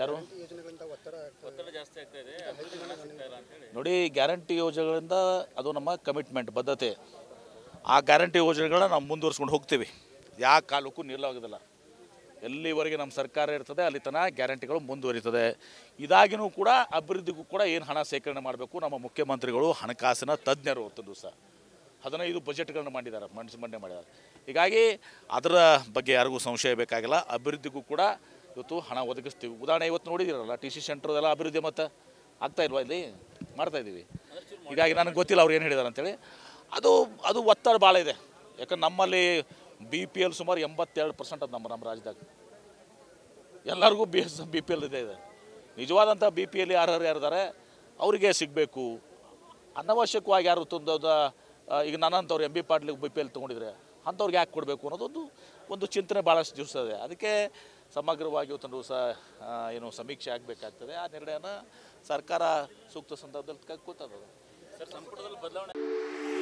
ಯಾರು ನೋಡಿ ಗ್ಯಾರಂಟಿ ಯೋಜನೆಗಳಿಂದ ಅದು ನಮ್ಮ ಕಮಿಟ್ಮೆಂಟ್ ಬದ್ಧತೆ ಆ ಗ್ಯಾರಂಟಿ ಯೋಜನೆಗಳನ್ನ ನಾವು ಮುಂದುವರ್ಸ್ಕೊಂಡು ಹೋಗ್ತೀವಿ ಯಾವ ಕಾಲಕ್ಕೂ ನಿಲ್ಲೋಗೋದಿಲ್ಲ ಎಲ್ಲಿವರೆಗೆ ನಮ್ಮ ಸರ್ಕಾರ ಇರ್ತದೆ ಅಲ್ಲಿ ಗ್ಯಾರಂಟಿಗಳು ಮುಂದುವರಿತದೆ ಇದಾಗಿನೂ ಕೂಡ ಅಭಿವೃದ್ಧಿಗೂ ಕೂಡ ಏನು ಹಣ ಸೇಖರಣೆ ಮಾಡಬೇಕು ನಮ್ಮ ಮುಖ್ಯಮಂತ್ರಿಗಳು ಹಣಕಾಸಿನ ತಜ್ಞರು ಹೊತ್ತು ದಿವಸ ಹದಿನೈದು ಬಜೆಟ್ಗಳನ್ನು ಮಾಡಿದ್ದಾರೆ ಮಂಡಿಸ್ ಮಂಡನೆ ಮಾಡಿದ್ದಾರೆ ಹೀಗಾಗಿ ಅದರ ಬಗ್ಗೆ ಯಾರಿಗೂ ಸಂಶಯ ಬೇಕಾಗಿಲ್ಲ ಅಭಿವೃದ್ಧಿಗೂ ಕೂಡ ಇವತ್ತು ಹಣ ಒದಗಿಸ್ತೀವಿ ಉದಾಹರಣೆ ಇವತ್ತು ನೋಡಿದಿರಲ್ಲ ಟಿ ಸಿ ಸೆಂಟ್ರದೆಲ್ಲ ಅಭಿವೃದ್ಧಿ ಮತ್ತು ಆಗ್ತಾ ಇಲ್ವಾ ಇಲ್ಲಿ ಮಾಡ್ತಾಯಿದ್ದೀವಿ ಹೀಗಾಗಿ ನನಗೆ ಗೊತ್ತಿಲ್ಲ ಅವ್ರು ಏನು ಹೇಳಿದಾರೆ ಅಂತೇಳಿ ಅದು ಅದು ಒತ್ತಡ ಭಾಳ ಇದೆ ಯಾಕಂದ್ರೆ ನಮ್ಮಲ್ಲಿ ಬಿ ಪಿ ಎಲ್ ಸುಮಾರು ಎಂಬತ್ತೆರಡು ಪರ್ಸೆಂಟ್ ಅದು ನಮ್ಮ ನಮ್ಮ ರಾಜ್ಯದಾಗ ಎಲ್ಲರಿಗೂ B S B P L ಇದೆ ಇದೆ ನಿಜವಾದಂಥ ಬಿ ಪಿ ಎಲ್ ಯಾರು ಯಾರಿದ್ದಾರೆ ಅವರಿಗೆ ಸಿಗಬೇಕು ಅನವಶ್ಯಕವಾಗಿ ಯಾರು ತುಂಬ ಈಗ ನನ್ನಂಥವ್ರು ಎಂ ಬಿ ಪಾಟ್ಲಿಗೆ ಬಿ ಪಿ ಎಲ್ ತೊಗೊಂಡಿದ್ರೆ ಅಂಥವ್ರಿಗೆ ಯಾಕೆ ಕೊಡಬೇಕು ಅನ್ನೋದೊಂದು ಒಂದು ಚಿಂತನೆ ಭಾಳಷ್ಟು ದಿವಸ ಇದೆ ಅದಕ್ಕೆ ಸಮಗ್ರವಾಗಿ ಒಂದು ದಿವಸ ಏನು ಸಮೀಕ್ಷೆ ಆಗಬೇಕಾಗ್ತದೆ ಆ ನಿರ್ಣಯನ ಸರ್ಕಾರ ಸೂಕ್ತ ಸಂದರ್ಭದಲ್ಲಿ ಸರ್ ಸಂಪುಟದಲ್ಲಿ ಬದಲಾವಣೆ